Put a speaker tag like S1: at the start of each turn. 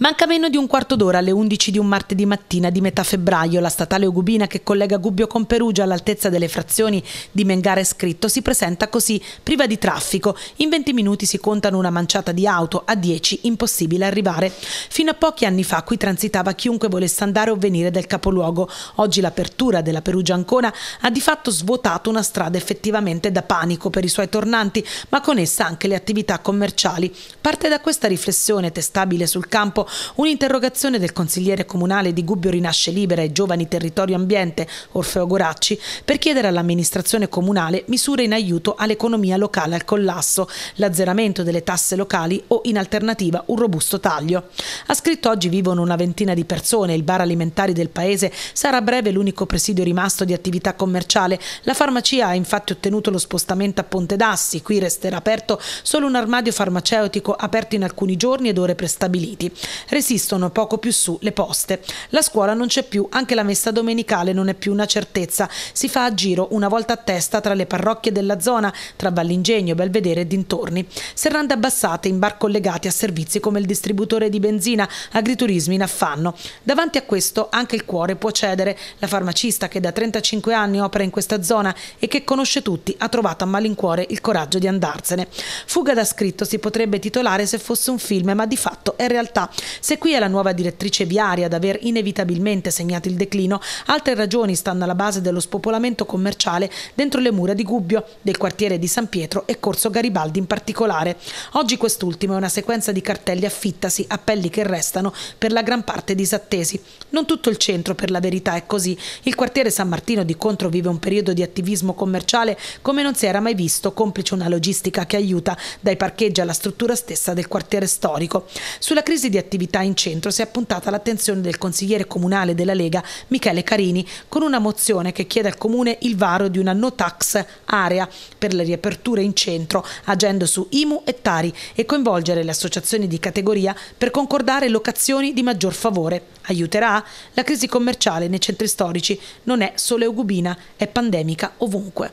S1: Manca meno di un quarto d'ora alle 11 di un martedì mattina di metà febbraio. La statale Ugubina che collega Gubbio con Perugia all'altezza delle frazioni di Mengare Scritto si presenta così, priva di traffico. In 20 minuti si contano una manciata di auto, a 10 impossibile arrivare. Fino a pochi anni fa qui transitava chiunque volesse andare o venire del capoluogo. Oggi l'apertura della Perugia Ancona ha di fatto svuotato una strada effettivamente da panico per i suoi tornanti, ma con essa anche le attività commerciali. Parte da questa riflessione testabile sul campo un'interrogazione del consigliere comunale di Gubbio Rinasce Libera e Giovani Territorio Ambiente Orfeo Goracci per chiedere all'amministrazione comunale misure in aiuto all'economia locale al collasso, l'azzeramento delle tasse locali o in alternativa un robusto taglio. Ha scritto oggi vivono una ventina di persone, il bar alimentare del paese sarà a breve l'unico presidio rimasto di attività commerciale. La farmacia ha infatti ottenuto lo spostamento a Ponte d'Assi, qui resterà aperto solo un armadio farmaceutico aperto in alcuni giorni ed ore prestabiliti resistono poco più su le poste. La scuola non c'è più, anche la messa domenicale non è più una certezza. Si fa a giro una volta a testa tra le parrocchie della zona, tra Ballingegno, Belvedere e dintorni. Serrande abbassate in bar collegati a servizi come il distributore di benzina, agriturismi in affanno. Davanti a questo anche il cuore può cedere. La farmacista che da 35 anni opera in questa zona e che conosce tutti ha trovato a malincuore il coraggio di andarsene. Fuga da scritto si potrebbe titolare se fosse un film, ma di fatto è realtà. Se qui è la nuova direttrice viaria ad aver inevitabilmente segnato il declino, altre ragioni stanno alla base dello spopolamento commerciale dentro le mura di Gubbio, del quartiere di San Pietro e Corso Garibaldi in particolare. Oggi quest'ultimo è una sequenza di cartelli affittasi, appelli che restano per la gran parte disattesi. Non tutto il centro, per la verità, è così. Il quartiere San Martino di contro vive un periodo di attivismo commerciale come non si era mai visto, complice una logistica che aiuta dai parcheggi alla struttura stessa del quartiere storico. Sulla crisi di attivismo attività in centro si è appuntata l'attenzione del consigliere comunale della Lega Michele Carini con una mozione che chiede al comune il varo di una no tax area per le riaperture in centro, agendo su IMU e Tari e coinvolgere le associazioni di categoria per concordare locazioni di maggior favore. Aiuterà? La crisi commerciale nei centri storici non è solo eugubina, è pandemica ovunque.